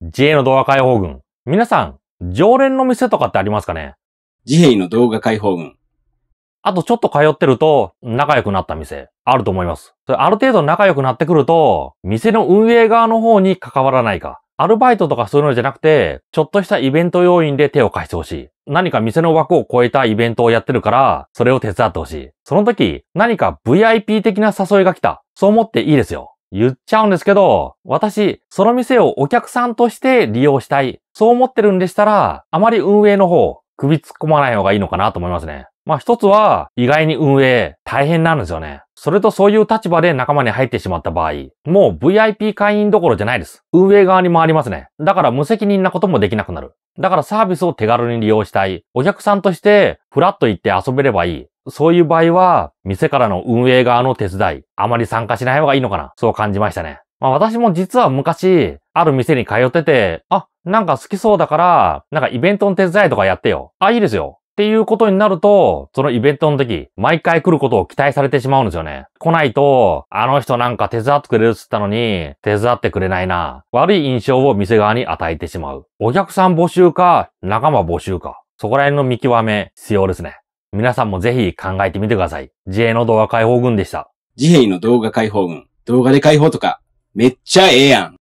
自 a の動画解放軍。皆さん、常連の店とかってありますかね自閉の動画解放軍。あとちょっと通ってると仲良くなった店あると思います。それある程度仲良くなってくると、店の運営側の方に関わらないか。アルバイトとかそういうのじゃなくて、ちょっとしたイベント要員で手を貸してほしい。何か店の枠を超えたイベントをやってるから、それを手伝ってほしい。その時、何か VIP 的な誘いが来た。そう思っていいですよ。言っちゃうんですけど、私、その店をお客さんとして利用したい。そう思ってるんでしたら、あまり運営の方、首突っ込まない方がいいのかなと思いますね。まあ一つは、意外に運営、大変なんですよね。それとそういう立場で仲間に入ってしまった場合、もう VIP 会員どころじゃないです。運営側に回りますね。だから無責任なこともできなくなる。だからサービスを手軽に利用したい。お客さんとして、ふらっと行って遊べればいい。そういう場合は、店からの運営側の手伝い、あまり参加しない方がいいのかな。そう感じましたね。まあ私も実は昔、ある店に通ってて、あ、なんか好きそうだから、なんかイベントの手伝いとかやってよ。あ、いいですよ。っていうことになると、そのイベントの時、毎回来ることを期待されてしまうんですよね。来ないと、あの人なんか手伝ってくれるっつったのに、手伝ってくれないな。悪い印象を店側に与えてしまう。お客さん募集か、仲間募集か。そこら辺の見極め、必要ですね。皆さんもぜひ考えてみてください。自衛の動画解放軍でした。自閉の動画解放軍。動画で解放とか、めっちゃええやん。